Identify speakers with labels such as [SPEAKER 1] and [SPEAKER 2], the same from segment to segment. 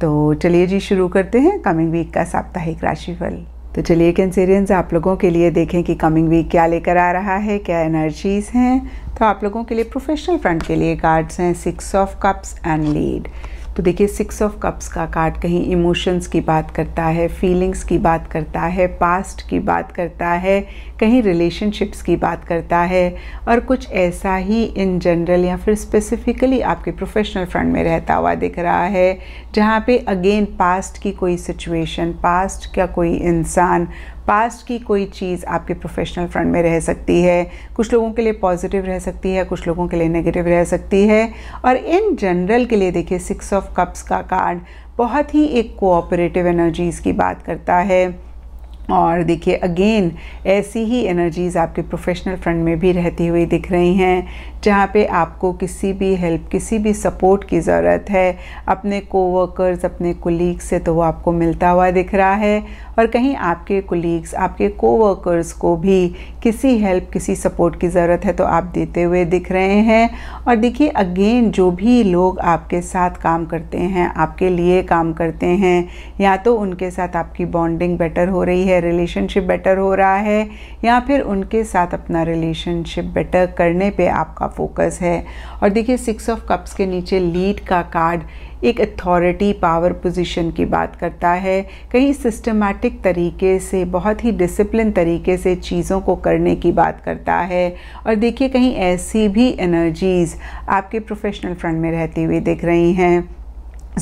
[SPEAKER 1] तो चलिए जी शुरू करते हैं कमिंग वीक का साप्ताहिक राशिफल तो चलिए कैंसेरियंस आप लोगों के लिए देखें कि कमिंग वीक क्या लेकर आ रहा है क्या एनर्जीज हैं तो आप लोगों के लिए प्रोफेशनल फ्रंट के लिए कार्ड्स हैं six of cups and lead तो देखिए सिक्स ऑफ कप्स का कार्ड कहीं इमोशंस की बात करता है फीलिंग्स की बात करता है पास्ट की बात करता है कहीं रिलेशनशिप्स की बात करता है और कुछ ऐसा ही इन जनरल या फिर स्पेसिफिकली आपके प्रोफेशनल फ्रंट में रहता हुआ दिख रहा है जहाँ पे अगेन पास्ट की कोई सिचुएशन पास्ट का कोई इंसान पास्ट की कोई चीज़ आपके प्रोफेशनल फ्रंट में रह सकती है कुछ लोगों के लिए पॉजिटिव रह सकती है कुछ लोगों के लिए नेगेटिव रह सकती है और इन जनरल के लिए देखिए सिक्स ऑफ कप्स का कार्ड बहुत ही एक कोऑपरेटिव एनर्जीज़ की बात करता है और देखिए अगेन ऐसी ही एनर्जीज़ आपके प्रोफेशनल फ्रंट में भी रहती हुई दिख रही हैं जहाँ पे आपको किसी भी हेल्प किसी भी सपोर्ट की ज़रूरत है अपने कोवर्कर्स अपने कोलीग से तो वो आपको मिलता हुआ दिख रहा है और कहीं आपके कोलीग्स आपके कोवर्कर्स को भी किसी हेल्प किसी सपोर्ट की ज़रूरत है तो आप देते हुए दिख रहे हैं और देखिए अगेन जो भी लोग आपके साथ काम करते हैं आपके लिए काम करते हैं या तो उनके साथ आपकी बॉन्डिंग बेटर हो रही है रिलेशनशिप बेटर हो रहा है या फिर उनके साथ अपना रिलेशनशिप बेटर करने पे आपका फोकस है और देखिए सिक्स ऑफ कप्स के नीचे लीड का कार्ड एक अथॉरिटी पावर पोजीशन की बात करता है कहीं सिस्टमेटिक तरीके से बहुत ही डिसिप्लिन तरीके से चीज़ों को करने की बात करता है और देखिए कहीं ऐसी भी एनर्जीज़ आपके प्रोफेशनल फ्रंट में रहती हुई दिख रही हैं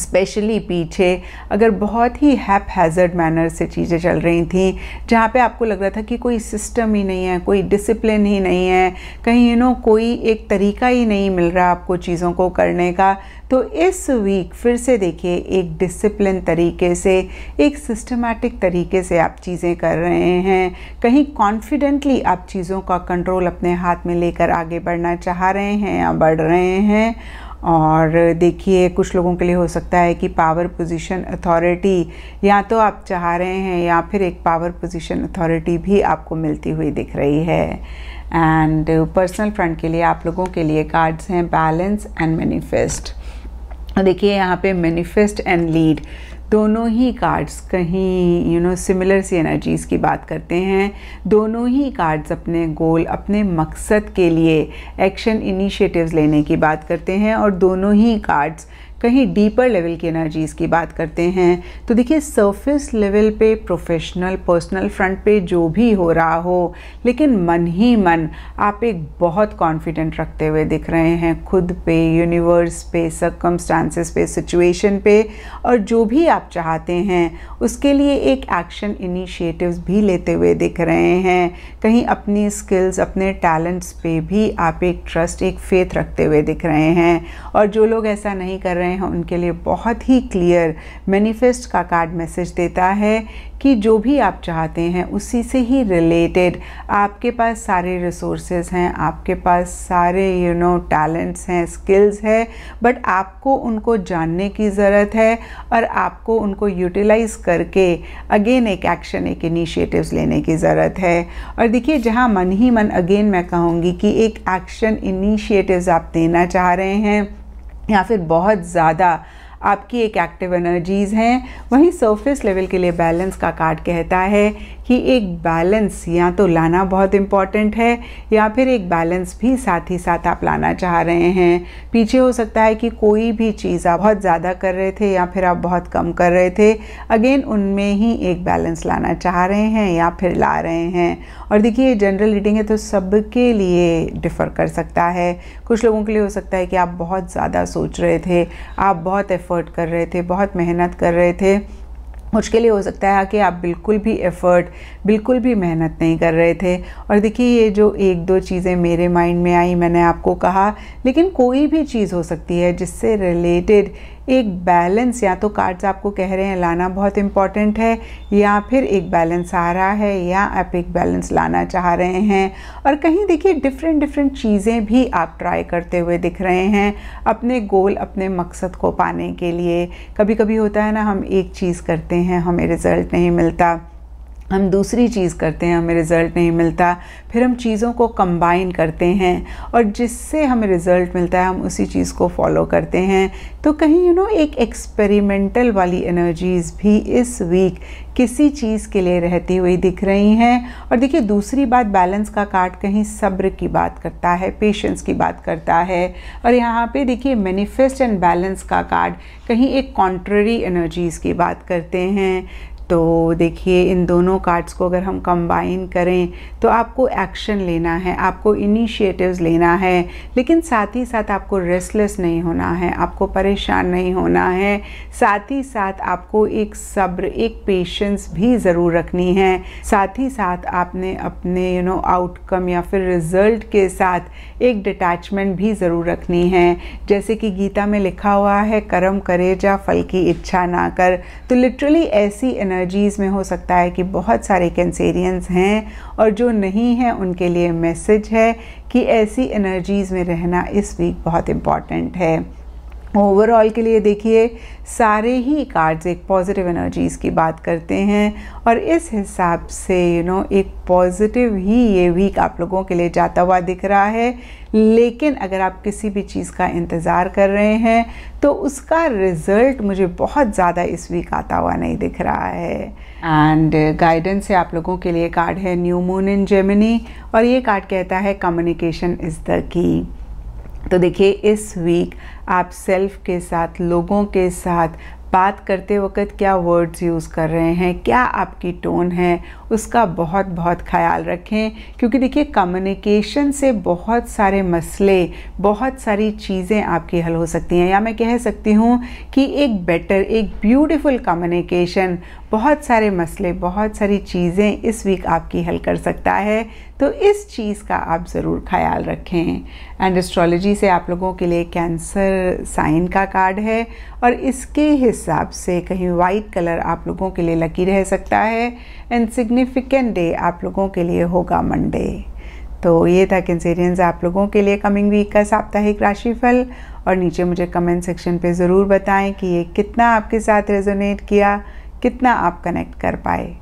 [SPEAKER 1] स्पेशली पीछे अगर बहुत ही हैप हैज़र्ड मैनर से चीज़ें चल रही थी जहाँ पे आपको लग रहा था कि कोई सिस्टम ही नहीं है कोई डिसिप्लिन ही नहीं है कहीं यू नो कोई एक तरीका ही नहीं मिल रहा आपको चीज़ों को करने का तो इस वीक फिर से देखिए एक डिसिप्लिन तरीके से एक सिस्टमेटिक तरीके से आप चीज़ें कर रहे हैं कहीं कॉन्फिडेंटली आप चीज़ों का कंट्रोल अपने हाथ में लेकर आगे बढ़ना चाह रहे हैं या बढ़ रहे हैं और देखिए कुछ लोगों के लिए हो सकता है कि पावर पोजीशन अथॉरिटी या तो आप चाह रहे हैं या फिर एक पावर पोजीशन अथॉरिटी भी आपको मिलती हुई दिख रही है एंड पर्सनल फ्रंट के लिए आप लोगों के लिए कार्ड्स हैं बैलेंस एंड मैनिफेस्ट देखिए यहाँ पे मैनिफेस्ट एंड लीड दोनों ही कार्ड्स कहीं यू नो सिमिलर सी एनर्जीज़ की बात करते हैं दोनों ही कार्ड्स अपने गोल अपने मकसद के लिए एक्शन इनिशिएटिव्स लेने की बात करते हैं और दोनों ही कार्ड्स कहीं डीपर लेवल की एनर्जीज़ की बात करते हैं तो देखिए सरफेस लेवल पे प्रोफेशनल पर्सनल फ्रंट पे जो भी हो रहा हो लेकिन मन ही मन आप एक बहुत कॉन्फिडेंट रखते हुए दिख रहे हैं खुद पे यूनिवर्स पे सकमस्टांसिस पे सिचुएशन पे और जो भी आप चाहते हैं उसके लिए एक एक्शन इनिशिएटिव्स भी लेते हुए दिख रहे हैं कहीं अपनी स्किल्स अपने टैलेंट्स पे भी आप एक ट्रस्ट एक फेथ रखते हुए दिख रहे हैं और जो लोग ऐसा नहीं कर रहे हैं हैं उनके लिए बहुत ही क्लियर मैनिफेस्ट का कार्ड मैसेज देता है कि जो भी आप चाहते हैं उसी से ही रिलेटेड आपके पास सारे रिसोर्सेज हैं आपके पास सारे यू नो टैलेंट्स हैं स्किल्स है बट आपको उनको जानने की ज़रूरत है और आपको उनको यूटिलाइज करके अगेन एक एक्शन एक इनिशिएटिव्स लेने की ज़रूरत है और देखिए जहाँ मन ही मन अगेन मैं कहूँगी कि एक एक्शन इनिशिएटिव्स आप देना चाह रहे हैं या फिर बहुत ज़्यादा आपकी एक एक्टिव एनर्जीज़ हैं वहीं सरफेस लेवल के लिए बैलेंस का कार्ड कहता है कि एक बैलेंस या तो लाना बहुत इम्पॉर्टेंट है या फिर एक बैलेंस भी साथ ही साथ आप लाना चाह रहे हैं पीछे हो सकता है कि कोई भी चीज़ आप बहुत ज़्यादा कर रहे थे या फिर आप बहुत कम कर रहे थे अगेन उनमें ही एक बैलेंस लाना चाह रहे हैं या फिर ला रहे हैं और देखिए ये जनरल रीडिंग है तो सबके लिए डिफ़र कर सकता है कुछ लोगों के लिए हो सकता है कि आप बहुत ज़्यादा सोच रहे थे आप बहुत एफ़र्ट कर रहे थे बहुत मेहनत कर रहे थे मुश्किल ही हो सकता है कि आप बिल्कुल भी एफ़र्ट बिल्कुल भी मेहनत नहीं कर रहे थे और देखिए ये जो एक दो चीज़ें मेरे माइंड में आई मैंने आपको कहा लेकिन कोई भी चीज़ हो सकती है जिससे रिलेटेड एक बैलेंस या तो कार्ड्स आपको कह रहे हैं लाना बहुत इम्पॉर्टेंट है या फिर एक बैलेंस आ रहा है या आप एक बैलेंस लाना चाह रहे हैं और कहीं देखिए डिफरेंट डिफरेंट चीज़ें भी आप ट्राई करते हुए दिख रहे हैं अपने गोल अपने मकसद को पाने के लिए कभी कभी होता है ना हम एक चीज़ करते हैं हमें रिज़ल्ट नहीं मिलता हम दूसरी चीज़ करते हैं हमें रिज़ल्ट नहीं मिलता फिर हम चीज़ों को कंबाइन करते हैं और जिससे हमें रिज़ल्ट मिलता है हम उसी चीज़ को फॉलो करते हैं तो कहीं यू नो एक एक्सपेरिमेंटल वाली एनर्जीज़ भी इस वीक किसी चीज़ के लिए रहती हुई दिख रही हैं और देखिए दूसरी बात बैलेंस का कार्ड कहीं सब्र की बात करता है पेशेंस की बात करता है और यहाँ पे देखिए मैनिफेस्ट एंड बैलेंस का कार्ड कहीं एक कॉन्ट्ररी एनर्जीज़ की बात करते हैं तो देखिए इन दोनों कार्ड्स को अगर हम कंबाइन करें तो आपको एक्शन लेना है आपको इनिशिएटिव्स लेना है लेकिन साथ ही साथ आपको रेस्टलेस नहीं होना है आपको परेशान नहीं होना है साथ ही साथ आपको एक सब्र एक पेशेंस भी ज़रूर रखनी है साथ ही साथ आपने अपने यू नो आउटकम या फिर रिज़ल्ट के साथ एक डिटैचमेंट भी ज़रूर रखनी है जैसे कि गीता में लिखा हुआ है कर्म करे जा फल की इच्छा ना कर तो लिटरली ऐसी एनर्जी एनर्जीज़ में हो सकता है कि बहुत सारे कैंसेरियंस हैं और जो नहीं हैं उनके लिए मैसेज है कि ऐसी एनर्जीज़ में रहना इस वीक बहुत इम्पॉर्टेंट है ओवरऑल के लिए देखिए सारे ही कार्ड्स एक पॉजिटिव एनर्जीज़ की बात करते हैं और इस हिसाब से यू you नो know, एक पॉजिटिव ही ये वीक आप लोगों के लिए जाता हुआ दिख रहा है लेकिन अगर आप किसी भी चीज़ का इंतज़ार कर रहे हैं तो उसका रिज़ल्ट मुझे बहुत ज़्यादा इस वीक आता हुआ नहीं दिख रहा है एंड गाइडेंस से आप लोगों के लिए कार्ड है न्यू मून इन जेमिनी और ये कार्ड कहता है कम्युनिकेशन इज़ द की तो देखिए इस वीक आप सेल्फ के साथ लोगों के साथ बात करते वक्त क्या वर्ड्स यूज़ कर रहे हैं क्या आपकी टोन है उसका बहुत बहुत ख्याल रखें क्योंकि देखिए कम्युनिकेशन से बहुत सारे मसले बहुत सारी चीज़ें आपकी हल हो सकती हैं या मैं कह सकती हूँ कि एक बेटर एक ब्यूटीफुल कम्युनिकेशन बहुत सारे मसले बहुत सारी चीज़ें इस वीक आपकी हल कर सकता है तो इस चीज़ का आप ज़रूर ख्याल रखें एंड एस्ट्रोलॉजी से आप लोगों के लिए कैंसर साइन का कार्ड है और इसके हिसाब से कहीं वाइट कलर आप लोगों के लिए लकी रह सकता है एंड सिग्निफिकेंट डे आप लोगों के लिए होगा मंडे तो ये था कैंसेरियंस आप लोगों के लिए कमिंग वीक का साप्ताहिक राशिफल और नीचे मुझे कमेंट सेक्शन पे ज़रूर बताएं कि ये कितना आपके साथ रेजोनेट किया कितना आप कनेक्ट कर पाए